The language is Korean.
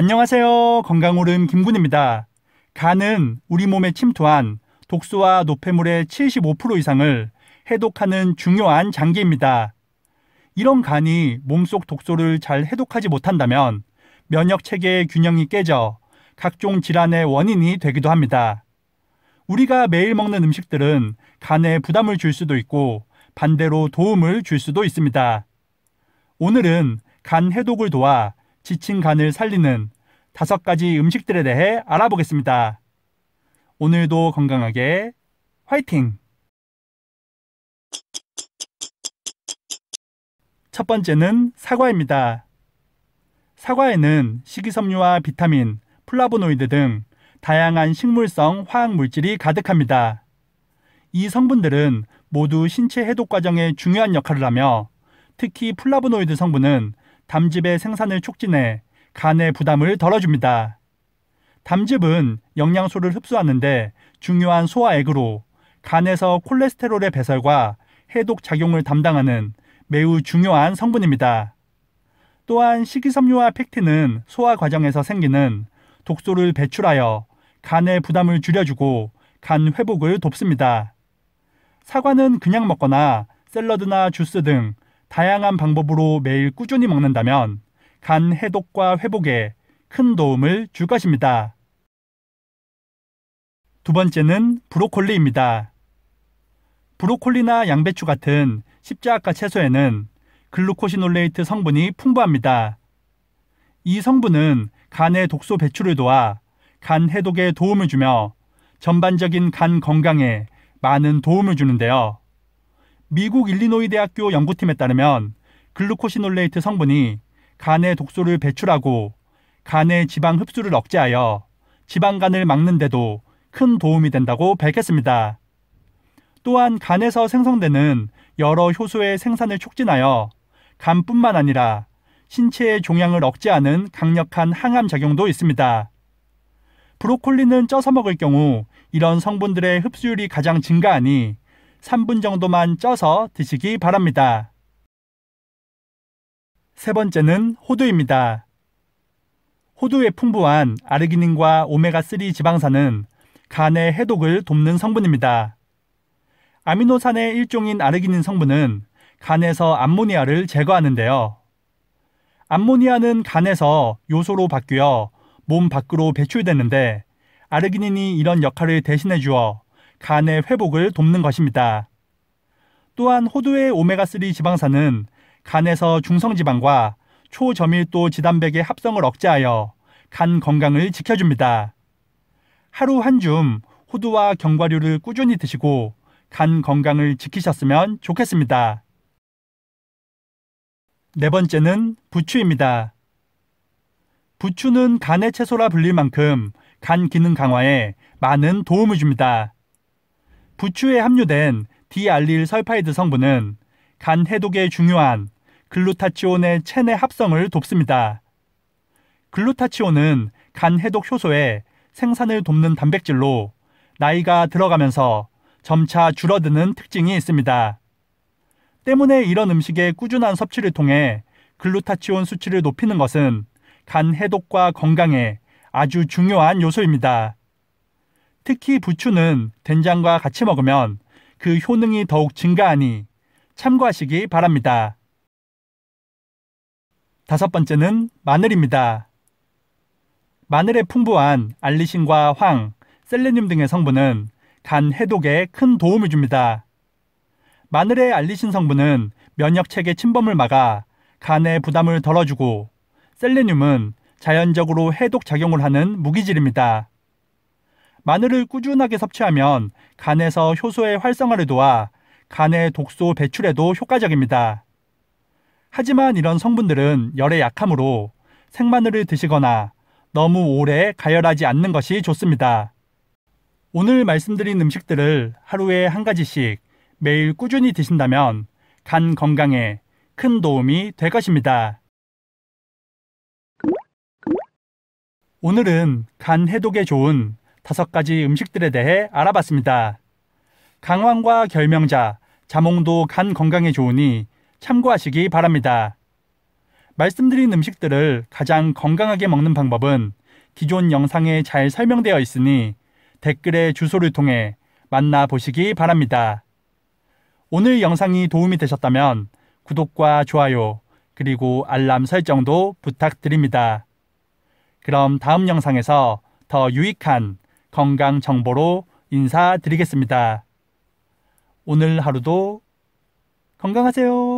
안녕하세요. 건강오름 김군입니다. 간은 우리 몸에 침투한 독소와 노폐물의 75% 이상을 해독하는 중요한 장기입니다. 이런 간이 몸속 독소를 잘 해독하지 못한다면 면역 체계의 균형이 깨져 각종 질환의 원인이 되기도 합니다. 우리가 매일 먹는 음식들은 간에 부담을 줄 수도 있고 반대로 도움을 줄 수도 있습니다. 오늘은 간 해독을 도와 지친 간을 살리는 다섯 가지 음식들에 대해 알아보겠습니다. 오늘도 건강하게 화이팅! 첫 번째는 사과입니다. 사과에는 식이섬유와 비타민, 플라보노이드 등 다양한 식물성 화학 물질이 가득합니다. 이 성분들은 모두 신체 해독 과정에 중요한 역할을 하며 특히 플라보노이드 성분은 담즙의 생산을 촉진해 간의 부담을 덜어줍니다. 담즙은 영양소를 흡수하는데 중요한 소화액으로 간에서 콜레스테롤의 배설과 해독 작용을 담당하는 매우 중요한 성분입니다. 또한 식이섬유와 팩틴은 소화 과정에서 생기는 독소를 배출하여 간의 부담을 줄여주고 간 회복을 돕습니다. 사과는 그냥 먹거나 샐러드나 주스 등 다양한 방법으로 매일 꾸준히 먹는다면 간 해독과 회복에 큰 도움을 줄 것입니다. 두 번째는 브로콜리입니다. 브로콜리나 양배추 같은 십자아과 채소에는 글루코시놀레이트 성분이 풍부합니다. 이 성분은 간의 독소 배출을 도와 간 해독에 도움을 주며 전반적인 간 건강에 많은 도움을 주는데요. 미국 일리노이 대학교 연구팀에 따르면 글루코시놀레이트 성분이 간의 독소를 배출하고 간의 지방 흡수를 억제하여 지방간을 막는데도 큰 도움이 된다고 밝혔습니다. 또한 간에서 생성되는 여러 효소의 생산을 촉진하여 간뿐만 아니라 신체의 종양을 억제하는 강력한 항암 작용도 있습니다. 브로콜리는 쪄서 먹을 경우 이런 성분들의 흡수율이 가장 증가하니 3분 정도만 쪄서 드시기 바랍니다. 세 번째는 호두입니다. 호두에 풍부한 아르기닌과 오메가3 지방산은 간의 해독을 돕는 성분입니다. 아미노산의 일종인 아르기닌 성분은 간에서 암모니아를 제거하는데요. 암모니아는 간에서 요소로 바뀌어 몸 밖으로 배출되는데 아르기닌이 이런 역할을 대신해 주어 간의 회복을 돕는 것입니다. 또한 호두의 오메가3 지방산은 간에서 중성지방과 초저밀도 지단백의 합성을 억제하여 간 건강을 지켜줍니다. 하루 한줌 호두와 견과류를 꾸준히 드시고 간 건강을 지키셨으면 좋겠습니다. 네 번째는 부추입니다. 부추는 간의 채소라 불릴 만큼 간 기능 강화에 많은 도움을 줍니다. 부추에 함유된 디알릴 설파이드 성분은 간 해독에 중요한 글루타치온의 체내 합성을 돕습니다. 글루타치온은 간 해독 효소의 생산을 돕는 단백질로 나이가 들어가면서 점차 줄어드는 특징이 있습니다. 때문에 이런 음식의 꾸준한 섭취를 통해 글루타치온 수치를 높이는 것은 간 해독과 건강에 아주 중요한 요소입니다. 특히 부추는 된장과 같이 먹으면 그 효능이 더욱 증가하니 참고하시기 바랍니다. 다섯 번째는 마늘입니다. 마늘의 풍부한 알리신과 황, 셀레늄 등의 성분은 간 해독에 큰 도움을 줍니다. 마늘의 알리신 성분은 면역체계 침범을 막아 간의 부담을 덜어주고 셀레늄은 자연적으로 해독 작용을 하는 무기질입니다. 마늘을 꾸준하게 섭취하면 간에서 효소의 활성화를 도와 간의 독소 배출에도 효과적입니다. 하지만 이런 성분들은 열에 약하므로 생마늘을 드시거나 너무 오래 가열하지 않는 것이 좋습니다. 오늘 말씀드린 음식들을 하루에 한 가지씩 매일 꾸준히 드신다면 간 건강에 큰 도움이 될 것입니다. 오늘은 간 해독에 좋은 다섯 가지 음식들에 대해 알아봤습니다. 강황과 결명자, 자몽도 간 건강에 좋으니 참고하시기 바랍니다. 말씀드린 음식들을 가장 건강하게 먹는 방법은 기존 영상에 잘 설명되어 있으니 댓글에 주소를 통해 만나보시기 바랍니다. 오늘 영상이 도움이 되셨다면 구독과 좋아요 그리고 알람 설정도 부탁드립니다. 그럼 다음 영상에서 더 유익한 건강 정보로 인사드리겠습니다. 오늘 하루도 건강하세요.